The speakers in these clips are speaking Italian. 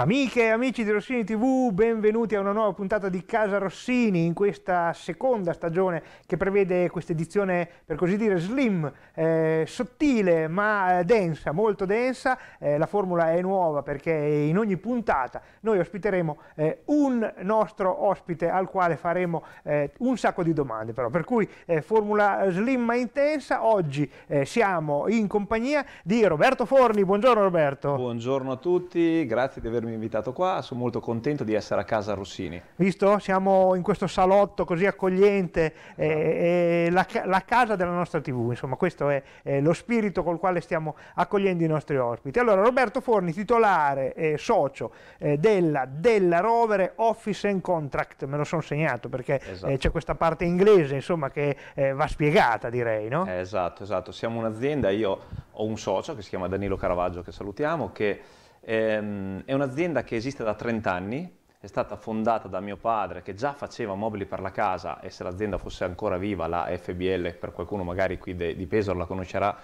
Amiche e amici di Rossini TV, benvenuti a una nuova puntata di Casa Rossini in questa seconda stagione che prevede questa edizione per così dire slim, eh, sottile ma eh, densa, molto densa. Eh, la formula è nuova perché in ogni puntata noi ospiteremo eh, un nostro ospite al quale faremo eh, un sacco di domande però. Per cui eh, formula slim ma intensa, oggi siamo in compagnia di Roberto Forni. Buongiorno Roberto. Buongiorno a tutti, grazie di avermi mi invitato qua, sono molto contento di essere a casa a Rossini. Visto? Siamo in questo salotto così accogliente, eh, esatto. eh, la, la, casa della nostra tv, insomma questo è eh, lo spirito col quale stiamo accogliendo i nostri ospiti. Allora Roberto Forni, titolare e eh, socio eh, della, della Rovere Office and Contract, me lo sono segnato perché eh, esatto. c'è questa parte inglese insomma che va spiegata direi, no? esatto, esatto, siamo un'azienda, io ho un socio che si chiama Danilo Caravaggio che salutiamo, che Ehm, è un'azienda che esiste da 30 anni, è stata fondata da mio padre che già faceva mobili per la casa e se l'azienda fosse ancora viva, la FBL, per qualcuno magari qui de, di Pesaro la conoscerà,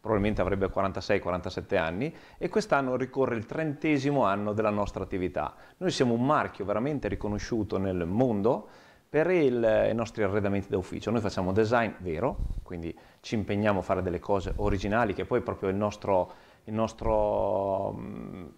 probabilmente avrebbe 46-47 anni e quest'anno ricorre il trentesimo anno della nostra attività. Noi siamo un marchio veramente riconosciuto nel mondo per il, i nostri arredamenti d'ufficio. Noi facciamo design vero, quindi ci impegniamo a fare delle cose originali che poi è proprio il nostro il nostro mh, mm, eh,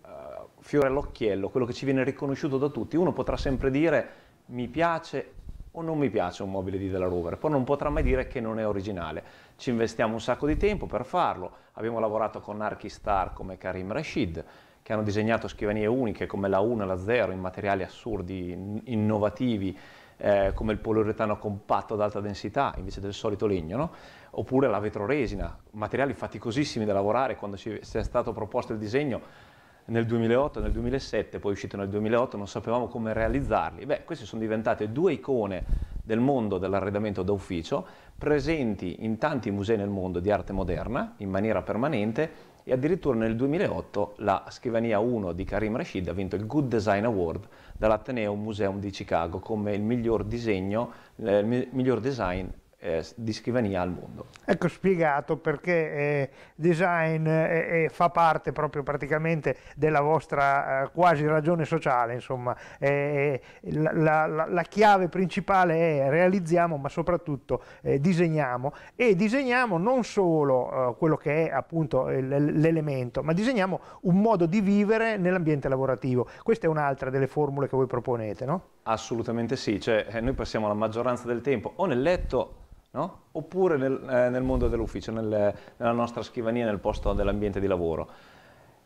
fiore all'occhiello, quello che ci viene riconosciuto da tutti, uno potrà sempre dire mi piace o non mi piace un mobile di della Rover, poi non potrà mai dire che non è originale. Ci investiamo un sacco di tempo per farlo, abbiamo lavorato con archistar come Karim Rashid, che hanno disegnato scrivanie uniche come la 1 e la 0 in materiali assurdi, innovativi, eh, come il poliuretano compatto ad alta densità invece del solito legno, no? oppure la vetroresina, materiali faticosissimi da lavorare quando ci è stato proposto il disegno nel 2008 nel 2007, poi uscito nel 2008, non sapevamo come realizzarli. Beh, queste sono diventate due icone del mondo dell'arredamento d'ufficio, presenti in tanti musei nel mondo di arte moderna in maniera permanente e addirittura nel 2008 la scrivania 1 di Karim Rashid ha vinto il Good Design Award dall'Ateneo Museum di Chicago come il miglior disegno, eh, il miglior design eh, di scrivania al mondo. Ecco spiegato perché eh, design eh, eh fa parte proprio praticamente della vostra eh, quasi ragione sociale, insomma, eh, la, la, la, chiave principale è realizziamo ma soprattutto disegniamo e disegniamo non solo quello che è appunto l'elemento, ma disegniamo un modo di vivere nell'ambiente lavorativo. Questa è un'altra delle formule che voi proponete, no? Assolutamente sì, cioè noi passiamo la maggioranza del tempo o nel letto No? oppure nel, eh, nel mondo dell'ufficio, nel, nella nostra scrivania, nel posto dell'ambiente di lavoro.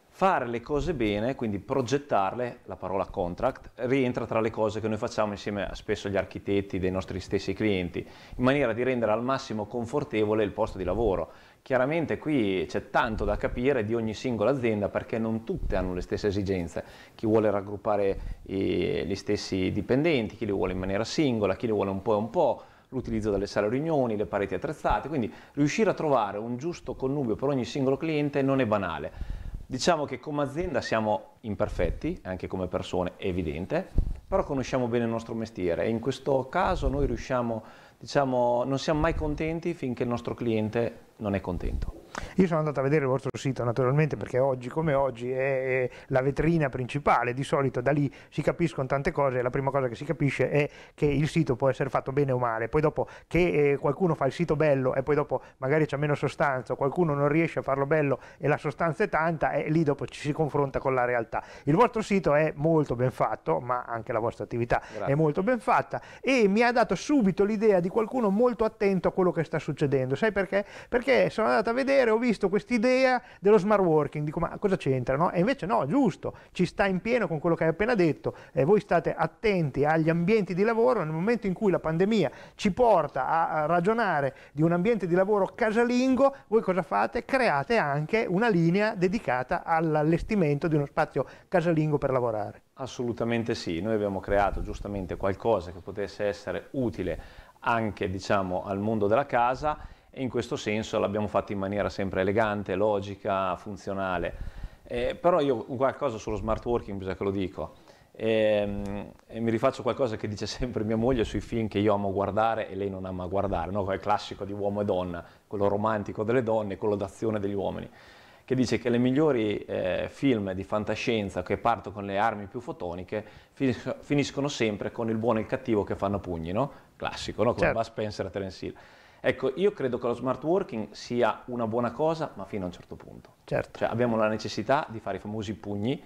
Fare le cose bene, quindi progettarle, la parola contract, rientra tra le cose che noi facciamo insieme a, spesso agli architetti dei nostri stessi clienti, in maniera di rendere al massimo confortevole il posto di lavoro. Chiaramente qui c'è tanto da capire di ogni singola azienda perché non tutte hanno le stesse esigenze. Chi vuole raggruppare i, gli stessi dipendenti, chi li vuole in maniera singola, chi li vuole un po' e un po' l'utilizzo delle sale riunioni, le pareti attrezzate, quindi riuscire a trovare un giusto connubio per ogni singolo cliente non è banale. Diciamo che come azienda siamo imperfetti, anche come persone è evidente, però conosciamo bene il nostro mestiere e in questo caso noi riusciamo, diciamo, non siamo mai contenti finché il nostro cliente non è contento. Io sono andato a vedere il vostro sito naturalmente perché oggi come oggi è la vetrina principale, di solito da lì si capiscono tante cose la prima cosa che si capisce è che il sito può essere fatto bene o male, poi dopo che eh, qualcuno fa il sito bello e poi dopo magari c'è meno sostanza, o qualcuno non riesce a farlo bello e la sostanza è tanta e eh, lì dopo ci si confronta con la realtà. Il vostro sito è molto ben fatto, ma anche la vostra attività Grazie. è molto ben fatta e mi ha dato subito l'idea di qualcuno molto attento a quello che sta succedendo, sai perché? Perché sono andato a vedere piacere ho visto quest'idea dello smart working, dico ma cosa c'entra? No? E invece no, giusto, ci sta in pieno con quello che hai appena detto, eh, voi state attenti agli ambienti di lavoro nel momento in cui la pandemia ci porta a ragionare di un ambiente di lavoro casalingo, voi cosa fate? Create anche una linea dedicata all'allestimento di uno spazio casalingo per lavorare. Assolutamente sì, noi abbiamo creato giustamente qualcosa che potesse essere utile anche diciamo, al mondo della casa e in questo senso l'abbiamo fatto in maniera sempre elegante, logica, funzionale. Eh, però io qualcosa sullo smart working bisogna che lo dico. E, ehm, e, mi rifaccio qualcosa che dice sempre mia moglie sui film che io amo guardare e lei non ama guardare, no? il classico di uomo e donna, quello romantico delle donne, quello d'azione degli uomini, che dice che le migliori eh, film di fantascienza che partono con le armi più fotoniche finiscono sempre con il buono e il cattivo che fanno pugni, no? classico, no? come certo. Buzz Spencer e Terence Hill. Ecco, io credo che lo smart working sia una buona cosa, ma fino a un certo punto. Certo. Cioè, abbiamo la necessità di fare i famosi pugni,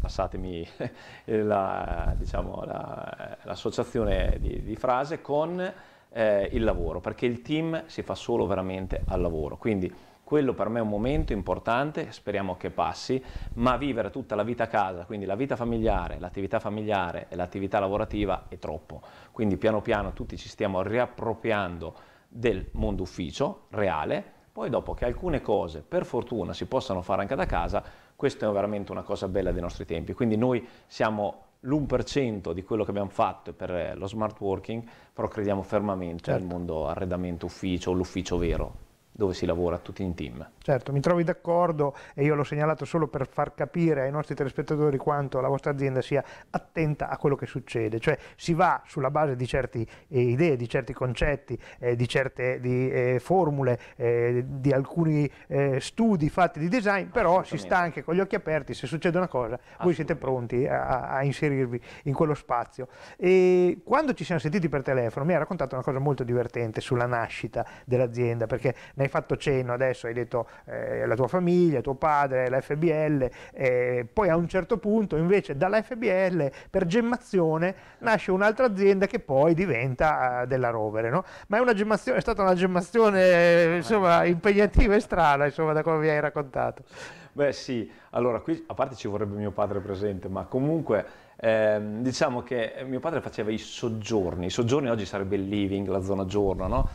passatemi la, diciamo, la, l'associazione di, di frase, con eh, il lavoro, perché il team si fa solo veramente al lavoro. Quindi quello per me è un momento importante, speriamo che passi, ma vivere tutta la vita a casa, quindi la vita familiare, l'attività familiare e l'attività lavorativa è troppo. Quindi piano piano tutti ci stiamo riappropriando del mondo ufficio reale, poi dopo che alcune cose per fortuna si possano fare anche da casa, questa è veramente una cosa bella dei nostri tempi, quindi noi siamo l'1% di quello che abbiamo fatto per eh, lo smart working, però crediamo fermamente certo. al mondo arredamento ufficio, l'ufficio vero dove si lavora tutti in team. Certo, mi trovi d'accordo e io l'ho segnalato solo per far capire ai nostri telespettatori quanto la vostra azienda sia attenta a quello che succede, cioè si va sulla base di certe eh, idee, di certi concetti, eh, di certe di, eh, formule, eh, di alcuni eh, studi fatti di design, però si sta anche con gli occhi aperti, se succede una cosa voi siete pronti a, a, inserirvi in quello spazio. E quando ci siamo sentiti per telefono mi ha raccontato una cosa molto divertente sulla nascita dell'azienda, perché ne hai fatto cenno adesso, hai detto eh, la tua famiglia, tuo padre, la FBL, eh, poi a un certo punto invece dalla FBL per gemmazione nasce un'altra azienda che poi diventa eh, della Rovere, no? ma è, una gemmazione, è, stata una gemmazione eh, insomma, impegnativa e strana insomma, da come vi hai raccontato. Beh sì, allora qui a parte ci vorrebbe mio padre presente, ma comunque eh, diciamo che mio padre faceva i soggiorni, i soggiorni oggi sarebbe il living, la zona giorno, no?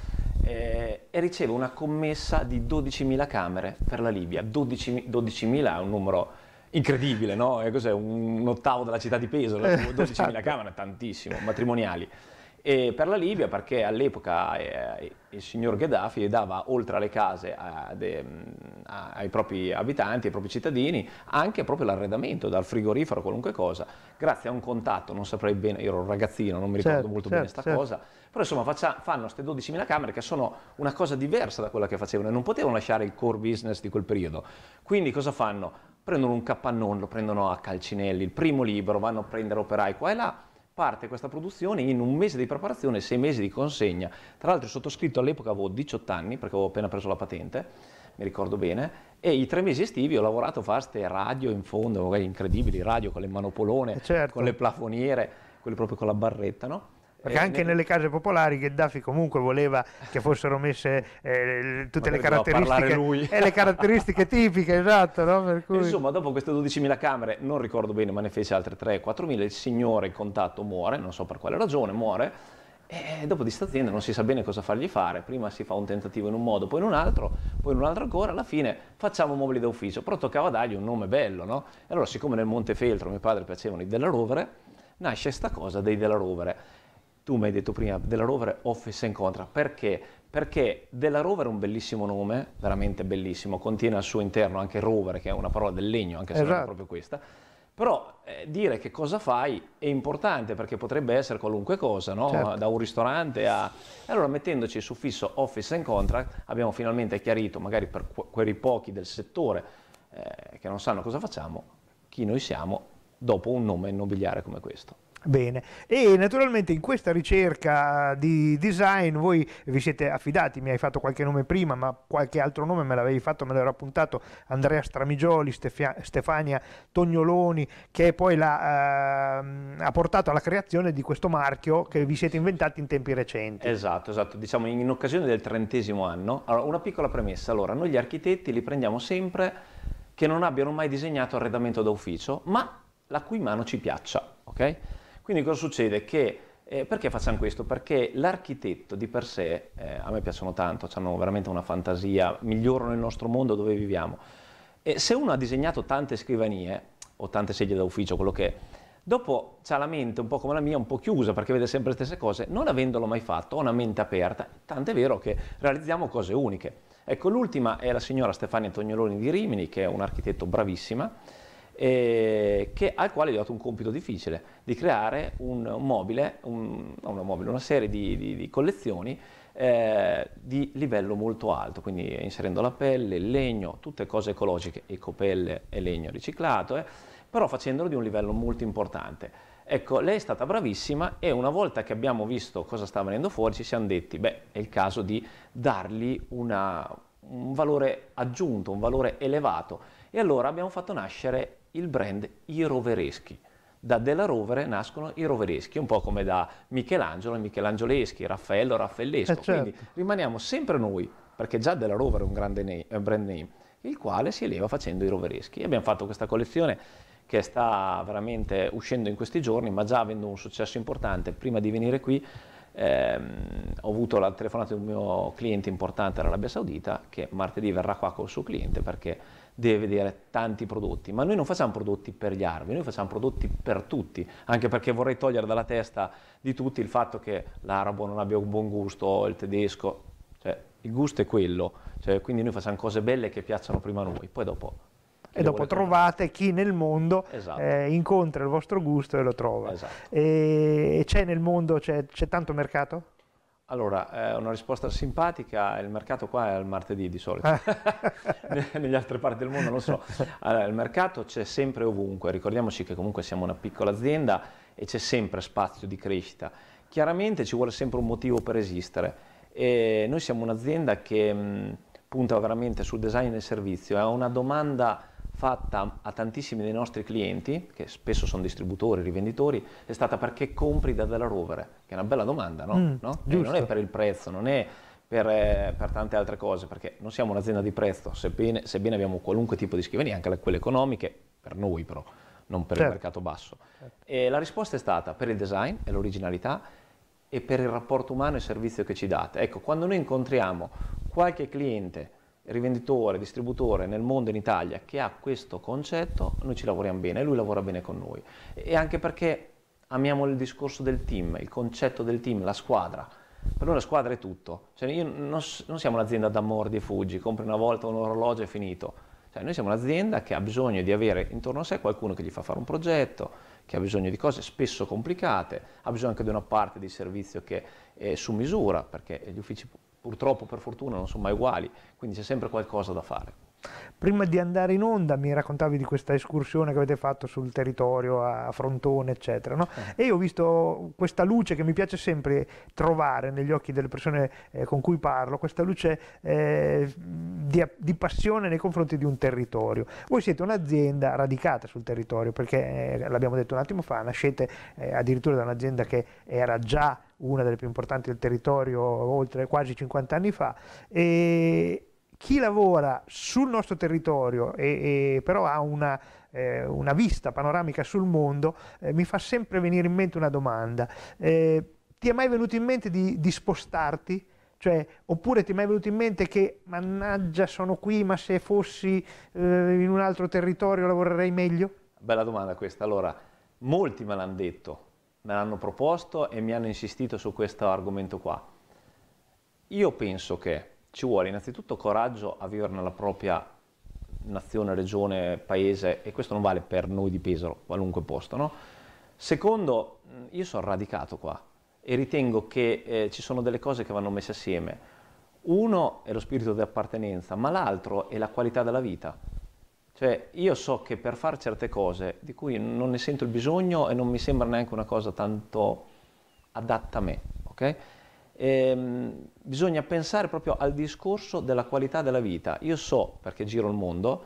e riceve una commessa di 12.000 camere per la Libia. 12.000, è un numero incredibile, no? Eh, cos'è un ottavo della città di Peso, 12.000 eh, esatto. camere, tantissimo, matrimoniali. E per la Libia perché all'epoca eh, il signor Gheddafi dava oltre alle case a, eh, de, mm, a, ai propri abitanti, ai propri cittadini, anche proprio l'arredamento, dal frigorifero, qualunque cosa, grazie a un contatto, non saprei bene, ero un ragazzino, non mi ricordo certo, molto certo, bene questa certo. cosa, però insomma faccia, fanno queste 12.000 camere che sono una cosa diversa da quella che facevano e non potevano lasciare il core business di quel periodo. Quindi cosa fanno? Prendono un capannone, lo prendono a calcinelli, il primo libro, vanno a prendere operai qua e là parte questa produzione in un mese di preparazione, e sei mesi di consegna. Tra l'altro sottoscritto all'epoca avevo 18 anni perché avevo appena preso la patente, mi ricordo bene, e i tre mesi estivi ho lavorato a fare radio in fondo, incredibili, radio con le manopolone, eh, certo. con le plafoniere, quelle proprio con la barretta, no? Perché eh, anche ne... nelle case popolari Gheddafi comunque voleva che fossero messe eh, tutte le caratteristiche, eh, le caratteristiche, tipiche, esatto. No? Cui... Insomma, dopo queste 12.000 camere, non ricordo bene, ma ne fece altre 3-4.000, il signore in contatto muore, non so per quale ragione, muore. E dopo di questa azienda non si sa bene cosa fargli fare, prima si fa un tentativo in un modo, poi in un altro, poi in un altro ancora, alla fine facciamo mobili d'ufficio, però toccava dargli un nome bello, no? E allora siccome nel Montefeltro a mio padre piacevano i della Rovere, nasce questa cosa dei della Rovere tu mi hai detto prima, della Rover Office Incontra, perché? Perché della Rover è un bellissimo nome, veramente bellissimo, contiene al suo interno anche Rover, che è una parola del legno, anche se esatto. non è esatto. proprio questa, però eh, dire che cosa fai è importante perché potrebbe essere qualunque cosa, no? certo. da un ristorante a... Allora mettendoci il suffisso office and contract abbiamo finalmente chiarito, magari per quei pochi del settore eh, che non sanno cosa facciamo, chi noi siamo dopo un nome nobiliare come questo. Bene, e naturalmente in questa ricerca di design voi vi siete affidati, mi hai fatto qualche nome prima, ma qualche altro nome me l'avevi fatto, me l'ero appuntato, Andrea Stramigioli, Stefia, Stefania Tognoloni, che poi la, eh, ha portato alla creazione di questo marchio che vi siete inventati in tempi recenti. Esatto, esatto, diciamo in occasione del trentesimo anno. Allora, una piccola premessa, allora, noi gli architetti li prendiamo sempre che non abbiano mai disegnato arredamento d'ufficio, ma la cui mano ci piaccia, ok? Quindi cosa succede? Che, eh, perché facciamo questo? Perché l'architetto di per sé, eh, a me piacciono tanto, hanno veramente una fantasia, migliorano il nostro mondo dove viviamo. E se uno ha disegnato tante scrivanie, o tante sedie da ufficio, quello che è, dopo ha la mente un po' come la mia, un po' chiusa perché vede sempre le stesse cose, non avendolo mai fatto, ha una mente aperta, tant'è vero che realizziamo cose uniche. Ecco, l'ultima è la signora Stefania Tognoloni di Rimini, che è un'architetto bravissima, eh, che, al quale gli ho dato un compito difficile, di creare un, mobile, un, un mobile, una serie di, di, di collezioni eh, di livello molto alto, quindi inserendo la pelle, il legno, tutte cose ecologiche, ecopelle e legno riciclato, eh, però facendolo di un livello molto importante. Ecco, lei è stata bravissima e una volta che abbiamo visto cosa sta venendo fuori ci siamo detti, beh, è il caso di dargli una, un valore aggiunto, un valore elevato. E allora abbiamo fatto nascere il brand I Rovereschi. Da Della Rovere nascono i Rovereschi, un po' come da Michelangelo, e Michelangioeschi, Raffaello, Raffaellesco. Eh certo. Quindi rimaniamo sempre noi, perché già Della Rovere è un grande name, un brand name, il quale si eleva facendo i Rovereschi. E abbiamo fatto questa collezione che sta veramente uscendo in questi giorni, ma già avendo un successo importante prima di venire qui Ehm, ho avuto la telefonata di un mio cliente importante dell'Arabia Saudita che martedì verrà qua col suo cliente perché deve vedere tanti prodotti, ma noi non facciamo prodotti per gli arabi, noi facciamo prodotti per tutti, anche perché vorrei togliere dalla testa di tutti il fatto che l'arabo non abbia un buon gusto, il tedesco, cioè il gusto è quello, cioè, quindi noi facciamo cose belle che piacciono prima a noi, poi dopo e dopo trovate chi nel mondo esatto. eh, incontra il vostro gusto e lo trova. Esatto. E c'è nel mondo, c'è, tanto mercato? Allora, eh, una risposta simpatica, il mercato qua è al martedì di solito, ah. negli altre parti del mondo non so. Allora, il mercato c'è sempre ovunque, ricordiamoci che comunque siamo una piccola azienda e c'è sempre spazio di crescita. Chiaramente ci vuole sempre un motivo per esistere e noi siamo un'azienda che mh, punta veramente sul design e servizio, è una domanda fatta a tantissimi dei nostri clienti, che spesso sono distributori, rivenditori, è stata perché compri da della Rovere? che è una bella domanda, no? Mm, no? Non è per il prezzo, non è per, eh, per, tante altre cose, perché non siamo un'azienda di prezzo, sebbene, sebbene abbiamo qualunque tipo di scrivania, anche quelle economiche, per noi però, non per certo. il mercato basso. Certo. E la risposta è stata per il design e l'originalità e per il rapporto umano e servizio che ci date. Ecco, quando noi incontriamo qualche cliente rivenditore, distributore nel mondo in Italia che ha questo concetto, noi ci lavoriamo bene e lui lavora bene con noi. E anche perché amiamo il discorso del team, il concetto del team, la squadra. Per noi la squadra è tutto. Cioè, non, non, siamo un'azienda da mordi e fuggi, compri una volta un orologio e finito. Cioè, noi siamo un'azienda che ha bisogno di avere intorno a sé qualcuno che gli fa fare un progetto, che ha bisogno di cose spesso complicate, ha bisogno anche di una parte di servizio che è su misura, perché gli uffici purtroppo per fortuna non sono mai uguali, quindi c'è sempre qualcosa da fare. Prima di andare in onda mi raccontavi di questa escursione che avete fatto sul territorio a Frontone, eccetera. No? Eh. E io ho visto questa luce che mi piace sempre trovare negli occhi delle persone eh, con cui parlo, questa luce eh, di, di, passione nei confronti di un territorio. Voi siete un'azienda radicata sul territorio, perché eh, l'abbiamo detto un attimo fa, nascete eh, addirittura da un'azienda che era già una delle più importanti del territorio oltre quasi 50 anni fa. E chi lavora sul nostro territorio e, e però ha una, eh, una, vista panoramica sul mondo, eh, mi fa sempre venire in mente una domanda. Eh, ti è mai venuto in mente di, di spostarti? Cioè, oppure ti è mai venuto in mente che mannaggia sono qui ma se fossi eh, in un altro territorio lavorerei meglio? Bella domanda questa. Allora, molti me l'hanno detto, me l'hanno proposto e mi hanno insistito su questo argomento qua. Io penso che ci vuole innanzitutto coraggio a vivere nella propria nazione, regione, paese e questo non vale per noi di Pesaro, qualunque posto, no? Secondo, mm, io sono radicato qua e ritengo che eh, ci sono delle cose che vanno messe assieme. Uno è lo spirito di appartenenza, ma l'altro è la qualità della vita. Cioè, io so che per fare certe cose di cui non ne sento il bisogno e non mi sembra neanche una cosa tanto adatta a me, ok? Ehm, bisogna pensare proprio al discorso della qualità della vita. Io so, perché giro il mondo,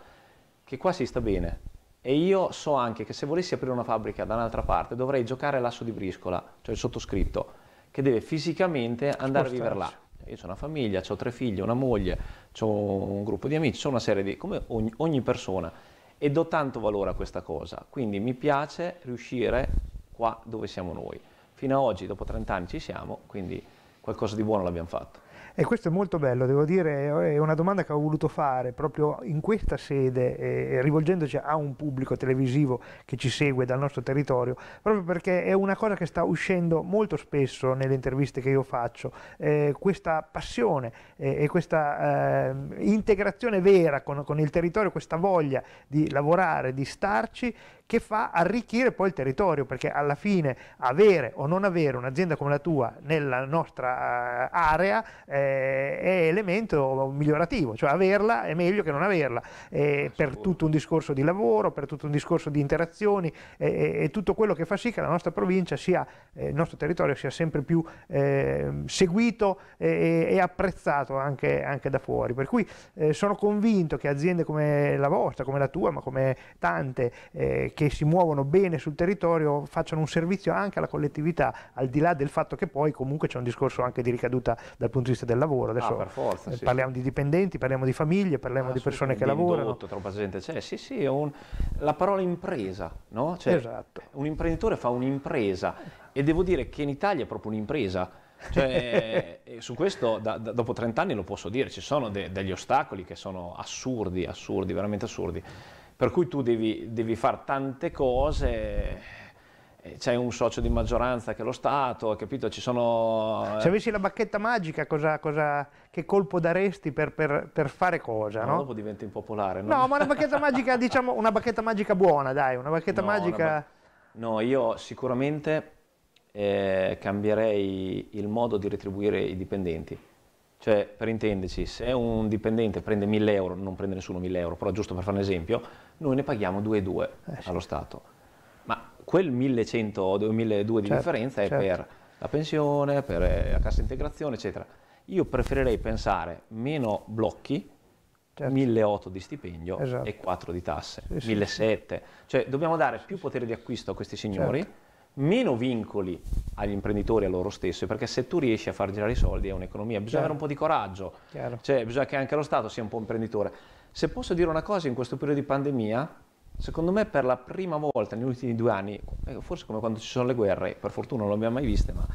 che qua si sta bene e io so anche che se volessi aprire una fabbrica da un'altra parte dovrei giocare l'asso di briscola, cioè il sottoscritto, che deve fisicamente andare Sportarci. a vivere là io ho una famiglia, ho tre figli, una moglie, ho un gruppo di amici, ho una serie di... come ogni, ogni persona e do tanto valore a questa cosa, quindi mi piace riuscire qua dove siamo noi. Fino ad oggi, dopo 30 anni ci siamo, quindi qualcosa di buono l'abbiamo fatto. E questo è molto bello, devo dire, è una domanda che ho voluto fare proprio in questa sede, eh, rivolgendoci a un pubblico televisivo che ci segue dal nostro territorio, proprio perché è una cosa che sta uscendo molto spesso nelle interviste che io faccio, eh, questa passione eh, e questa ehm, integrazione vera con, con il territorio, questa voglia di lavorare, di starci che fa arricchire poi il territorio, perché alla fine avere o non avere un'azienda come la tua nella nostra eh, area eh, è elemento migliorativo, cioè averla è meglio che non averla, eh, per tutto un discorso di lavoro, per tutto un discorso di interazioni e eh, tutto quello che fa sì che la nostra provincia sia, eh, il nostro territorio sia sempre più ehm, seguito e, e, apprezzato anche, anche, da fuori. Per cui eh, sono convinto che aziende come la vostra, come la tua, ma come tante, eh, che si muovono bene sul territorio facciano un servizio anche alla collettività, al di là del fatto che poi comunque c'è un discorso anche di ricaduta dal punto di vista del lavoro. Adesso ah, forza, eh, sì. parliamo di dipendenti, parliamo di famiglie, parliamo ah, di persone che lavorano. Indotto, troppa gente c'è, sì sì, un, la parola impresa, no? Cioè, esatto. Un imprenditore fa un'impresa e devo dire che in Italia è proprio un'impresa. Cioè, su questo da, da, dopo 30 anni lo posso dire, ci sono de, degli ostacoli che sono assurdi, assurdi, veramente assurdi per cui tu devi, devi fare tante cose eh, c'è un socio di maggioranza che è lo Stato, capito? Ci sono... Eh, Se avessi la bacchetta magica, cosa, cosa, che colpo daresti per, per, per fare cosa? No, no? dopo diventi impopolare. No, no ma una bacchetta magica, diciamo, una bacchetta magica buona, dai, una bacchetta no, magica... Una ba... No, io sicuramente eh, cambierei il modo di retribuire i dipendenti cioè, per intenderci, se un dipendente prende 1000 euro, non prende nessuno 1000 euro, però giusto per fare un esempio, noi ne paghiamo 2,2 eh, allo Stato. Ma quel 1100 o 2002 di certo, differenza è certo. per la pensione, per eh, la cassa integrazione, eccetera. Io preferirei pensare meno blocchi, certo. 1.800 di stipendio esatto. e 4 di tasse, sì, 1.700. Sì. Cioè dobbiamo dare più potere di acquisto a questi signori certo meno vincoli agli imprenditori a loro stessi, perché se tu riesci a far girare i soldi è un'economia, bisogna Chiaro. avere un po' di coraggio, Chiaro. cioè bisogna che anche lo Stato sia un po' imprenditore. Se posso dire una cosa, in questo periodo di pandemia, secondo me per la prima volta negli ultimi due anni, eh, forse come quando ci sono le guerre, per fortuna non le abbiamo mai viste, ma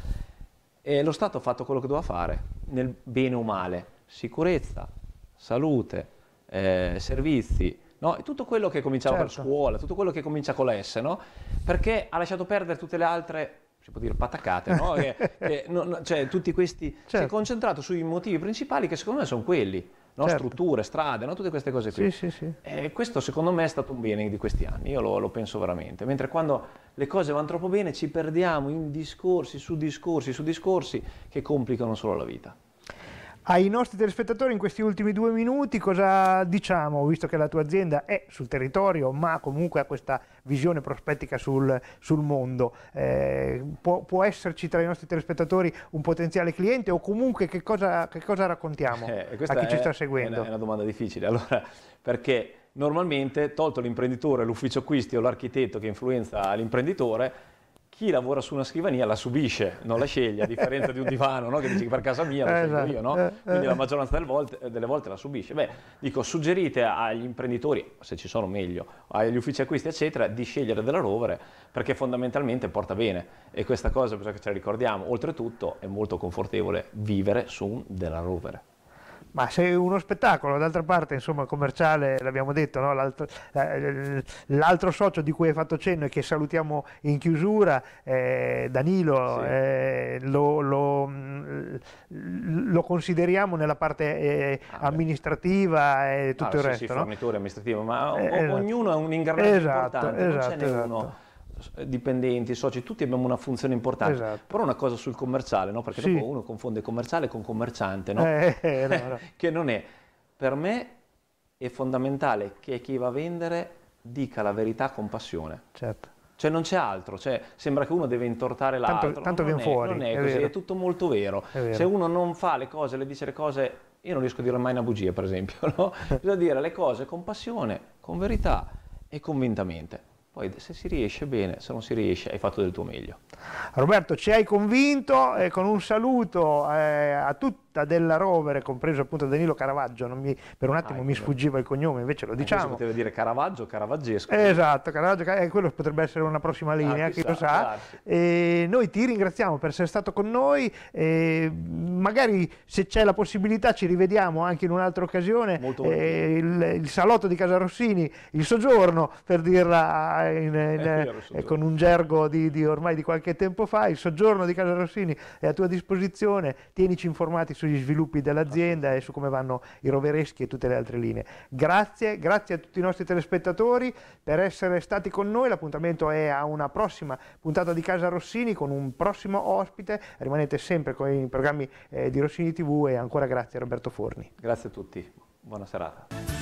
eh, lo Stato ha fatto quello che doveva fare, nel bene o male, sicurezza, salute, eh, servizi, no? E tutto quello che cominciava certo. per scuola, tutto quello che comincia con la S, no? Perché ha lasciato perdere tutte le altre si può dire patacate, no? che, che non, cioè, tutti questi, certo. si è certo. concentrato sui motivi principali che secondo me sono quelli, no? certo. strutture, strade, no? tutte queste cose qui. Sì, sì, sì. E questo secondo me è stato un bene di questi anni, io lo, lo, penso veramente, mentre quando le cose vanno troppo bene ci perdiamo in discorsi su discorsi su discorsi che complicano solo la vita. Ai nostri telespettatori in questi ultimi due minuti cosa diciamo, visto che la tua azienda è sul territorio ma comunque ha questa visione prospettica sul, sul mondo, eh, può, può, esserci tra i nostri telespettatori un potenziale cliente o comunque che cosa, che cosa raccontiamo eh, a chi è, ci sta seguendo? È una, domanda difficile, allora perché normalmente tolto l'imprenditore, l'ufficio acquisti o l'architetto che influenza l'imprenditore, chi lavora su una scrivania la subisce, non la sceglie, a differenza di un divano, no? che dici per casa mia lo eh, esatto. io, no? Eh, eh. quindi la maggioranza del volte, delle volte la subisce. Beh, dico, suggerite agli imprenditori, se ci sono meglio, agli uffici acquisti, eccetera, di scegliere della Rovere perché fondamentalmente porta bene e questa cosa bisogna che ce la ricordiamo, oltretutto è molto confortevole vivere su un della Rovere ma se uno spettacolo, d'altra parte, insomma, commerciale, l'abbiamo detto, no? l'altro, eh, l'altro, socio di cui hai fatto cenno e che salutiamo in chiusura, eh, Danilo, sì. eh, lo, lo, lo, consideriamo nella parte eh, ah, amministrativa e ah, tutto ah, il sì, resto. Sì, no? fornitore amministrativo, ma o- eh, ognuno è un ingranaggio esatto, importante, esatto, non c'è esatto. nessuno dipendenti, soci, tutti abbiamo una funzione importante. Esatto. Però una cosa sul commerciale, no? perché sì. dopo uno confonde commerciale con commerciante, no? eh, eh, no, che non è. Per me è fondamentale che chi va a vendere dica la verità con passione. Certo. Cioè non c'è altro, cioè, sembra che uno deve intortare l'altro. Tanto, tanto viene fuori. Non è, è così, vero. è tutto molto vero. vero. Se uno non fa le cose, le dice le cose, io non riesco a dire mai una bugia per esempio, no? bisogna dire le cose con passione, con verità e convintamente. Poi se si riesce bene, se non si riesce hai fatto del tuo meglio. Roberto ci hai convinto e eh, con un saluto eh, a tutti della Rovere, compreso appunto Danilo Caravaggio, mi, per un attimo ah, mi ecco, sfuggiva il cognome, invece lo eh, diciamo. Si poteva dire Caravaggio, Caravaggesco. Esatto, Caravaggio, eh, quello potrebbe essere una prossima ah, linea, ah, chi lo sa. E noi ti ringraziamo per essere stato con noi, eh, magari se c'è la possibilità ci rivediamo anche in un'altra occasione, Molto il, il, salotto di Casa Rossini, il soggiorno, per dirla in, eh, in, eh, con un gergo di, di ormai di qualche tempo fa, il soggiorno di Casa Rossini è a tua disposizione, tienici informati su sugli sviluppi dell'azienda e su come vanno i rovereschi e tutte le altre linee. Grazie, grazie a tutti i nostri telespettatori per essere stati con noi, l'appuntamento è a una prossima puntata di Casa Rossini con un prossimo ospite, rimanete sempre con i programmi eh, di Rossini TV e ancora grazie a Roberto Forni. Grazie a tutti, buona serata.